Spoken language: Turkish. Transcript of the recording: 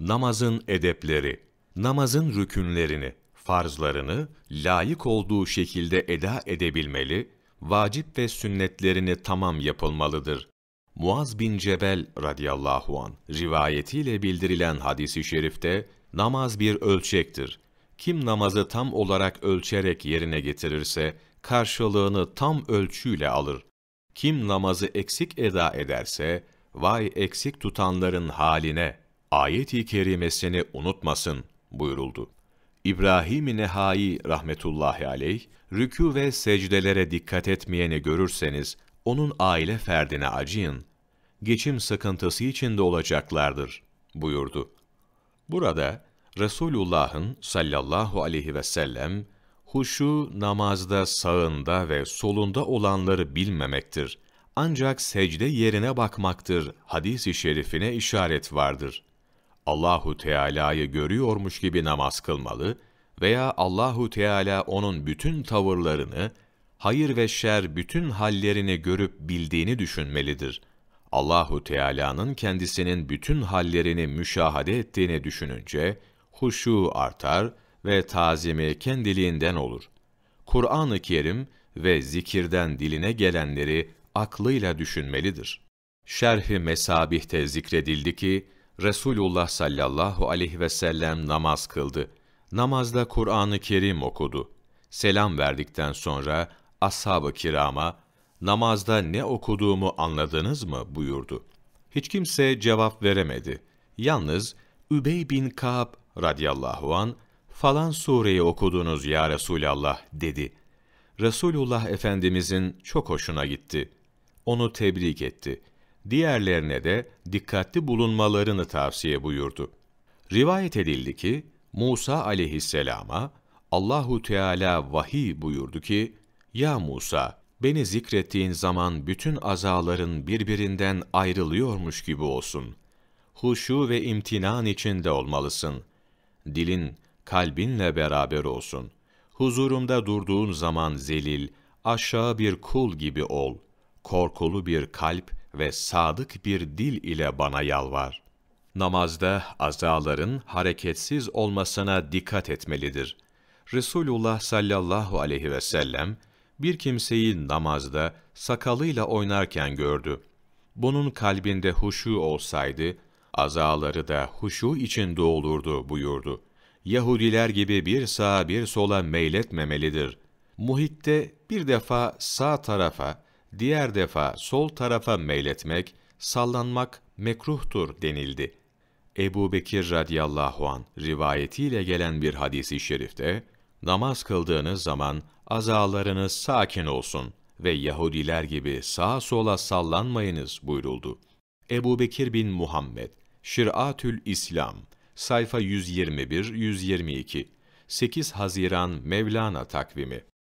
Namazın edepleri, namazın rükünlerini, farzlarını layık olduğu şekilde eda edebilmeli, vacip ve sünnetlerini tamam yapılmalıdır. Muaz bin Cebel radıyallahu an rivayetiyle bildirilen hadisi şerifte namaz bir ölçektir. Kim namazı tam olarak ölçerek yerine getirirse karşılığını tam ölçüyle alır. Kim namazı eksik eda ederse vay eksik tutanların haline ayet-i kerimesini unutmasın buyuruldu. İbrahim-i Nehai rahmetullahi aleyh, rükû ve secdelere dikkat etmeyeni görürseniz, onun aile ferdine acıyın. Geçim sıkıntısı içinde olacaklardır, buyurdu. Burada, Resulullah'ın sallallahu aleyhi ve sellem, huşu namazda sağında ve solunda olanları bilmemektir. Ancak secde yerine bakmaktır hadis-i şerifine işaret vardır.'' Allahu Teala'yı görüyormuş gibi namaz kılmalı veya Allahu Teala onun bütün tavırlarını, hayır ve şer bütün hallerini görüp bildiğini düşünmelidir. Allahu Teala'nın kendisinin bütün hallerini müşahade ettiğini düşününce huşu artar ve tazimi kendiliğinden olur. Kur'an-ı Kerim ve zikirden diline gelenleri aklıyla düşünmelidir. Şerh-i Mesabih'te zikredildi ki, Resulullah sallallahu aleyhi ve sellem namaz kıldı. Namazda Kur'an-ı Kerim okudu. Selam verdikten sonra ashab-ı kirama, namazda ne okuduğumu anladınız mı buyurdu. Hiç kimse cevap veremedi. Yalnız Übey bin Ka'b radıyallahu an falan sureyi okudunuz ya Resulallah dedi. Resulullah Efendimizin çok hoşuna gitti. Onu tebrik etti.'' diğerlerine de dikkatli bulunmalarını tavsiye buyurdu. Rivayet edildi ki Musa aleyhisselama Allahu Teala vahiy buyurdu ki: "Ya Musa, beni zikrettiğin zaman bütün azaların birbirinden ayrılıyormuş gibi olsun. Huşu ve imtinan içinde olmalısın. Dilin, kalbinle beraber olsun. Huzurumda durduğun zaman zelil, aşağı bir kul gibi ol. Korkulu bir kalp ve sadık bir dil ile bana yalvar. Namazda azaların hareketsiz olmasına dikkat etmelidir. Resulullah sallallahu aleyhi ve sellem bir kimseyi namazda sakalıyla oynarken gördü. Bunun kalbinde huşu olsaydı, azaları da huşu içinde olurdu buyurdu. Yahudiler gibi bir sağa bir sola meyletmemelidir. Muhitte bir defa sağ tarafa, diğer defa sol tarafa meyletmek, sallanmak mekruhtur denildi. Ebu Bekir radıyallahu an rivayetiyle gelen bir hadisi şerifte, namaz kıldığınız zaman azalarınız sakin olsun ve Yahudiler gibi sağa sola sallanmayınız buyuruldu. Ebu Bekir bin Muhammed, Şir'atül İslam, sayfa 121-122, 8 Haziran Mevlana takvimi.